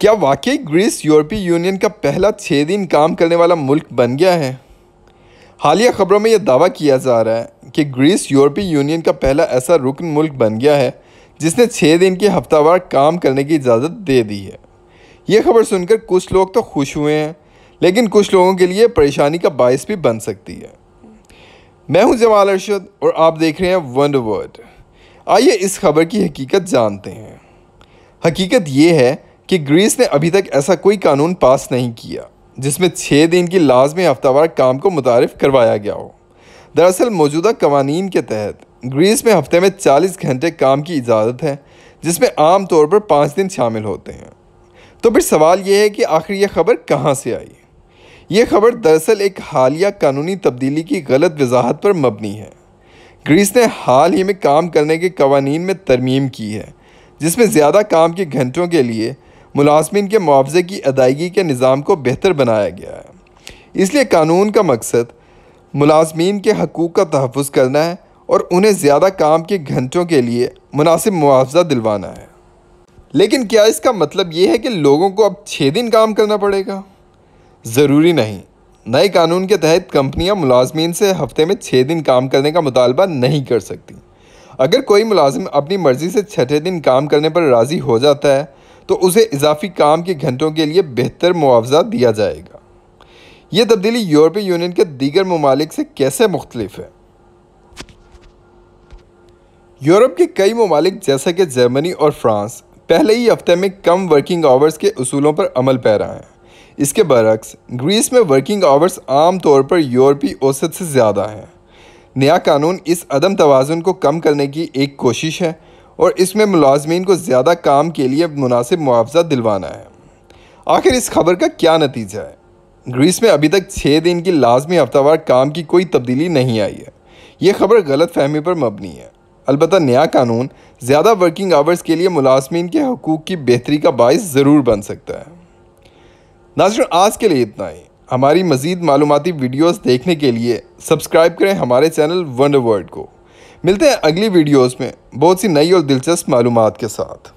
क्या वाकई ग्रीस यूरोपीय यूनियन का पहला छः दिन काम करने वाला मुल्क बन गया है हालिया ख़बरों में यह दावा किया जा रहा है कि ग्रीस यूरोपीय यूनियन का पहला ऐसा रुकन मुल्क बन गया है जिसने छः दिन की हफ्तावार काम करने की इजाज़त दे दी है ये खबर सुनकर कुछ लोग तो खुश हुए हैं लेकिन कुछ लोगों के लिए परेशानी का बायस भी बन सकती है मैं हूं जमाल अरशद और आप देख रहे हैं वन वर्ड आइए इस खबर की हकीकत जानते हैं हकीकत ये है कि ग्रीस ने अभी तक ऐसा कोई कानून पास नहीं किया जिसमें छः दिन की लाजमी हफ्तावार काम को मुतारफ करवाया गया हो दरअसल मौजूदा कवानीन के तहत ग्रीस में हफ्ते में 40 घंटे काम की इजाज़त है जिसमें आम तौर पर पाँच दिन शामिल होते हैं तो फिर सवाल यह है कि आखिर यह खबर कहाँ से आई ये खबर दरअसल एक हालिया कानूनी तब्दीली की गलत वजाहत पर मबनी है ग्रीस ने हाल ही में काम करने के कवानीन में तरमीम की है जिसमें ज़्यादा काम के घंटों के लिए मुलाजमन के मुआवजे की अदायगी के निज़ाम को बेहतर बनाया गया है इसलिए कानून का मकसद मुलाजमीन के हकूक़ का तहफ़ करना है और उन्हें ज़्यादा काम के घंटों के लिए मुनासिब मुआवजा दिलवाना है लेकिन क्या इसका मतलब ये है कि लोगों को अब छः दिन काम करना पड़ेगा ज़रूरी नहीं नए कानून के तहत कंपनियां मुलाजमीन से हफ्ते में छः दिन काम करने का मुतालबा नहीं कर सकती अगर कोई मुलाजिम अपनी मर्ज़ी से छठे दिन काम करने पर राज़ी हो जाता है तो उसे इजाफी काम के घंटों के लिए बेहतर मुआवजा दिया जाएगा ये तब्दीली यूरोपीय यूनियन के दीगर ममालिक से कैसे मुख्तलिफ है यूरोप के कई ममालिक जैसे कि जर्मनी और फ्रांस पहले ही हफ्ते में कम वर्किंग आवर्स के असूलों पर अमल पैरा हैं इसके बरक्स ग्रीस में वर्किंग आवर्स आम तौर पर यूरोपीय औसत से ज़्यादा हैं नया कानून इस अदम तोज़ुन को कम करने की एक कोशिश है और इसमें मुलाजमीन को ज़्यादा काम के लिए मुनासिब मुआवजा दिलवाना है आखिर इस खबर का क्या नतीजा है ग्रीस में अभी तक छः दिन की लाजमी हफ्तावार काम की कोई तब्दीली नहीं आई है यह खबर गलत फहमी पर मबनी है अलबत् नया कानून ज़्यादा वर्किंग आवर्स के लिए मुलाजमीन के हकूक़ की बेहतरी का बायस ज़रूर बन सकता है नाजर आज के लिए इतना ही हमारी मज़ीद मालूमती वीडियोज़ देखने के लिए सब्सक्राइब करें हमारे चैनल वंडर वर्ल्ड को मिलते हैं अगली वीडियोस में बहुत सी नई और दिलचस्प मालूम के साथ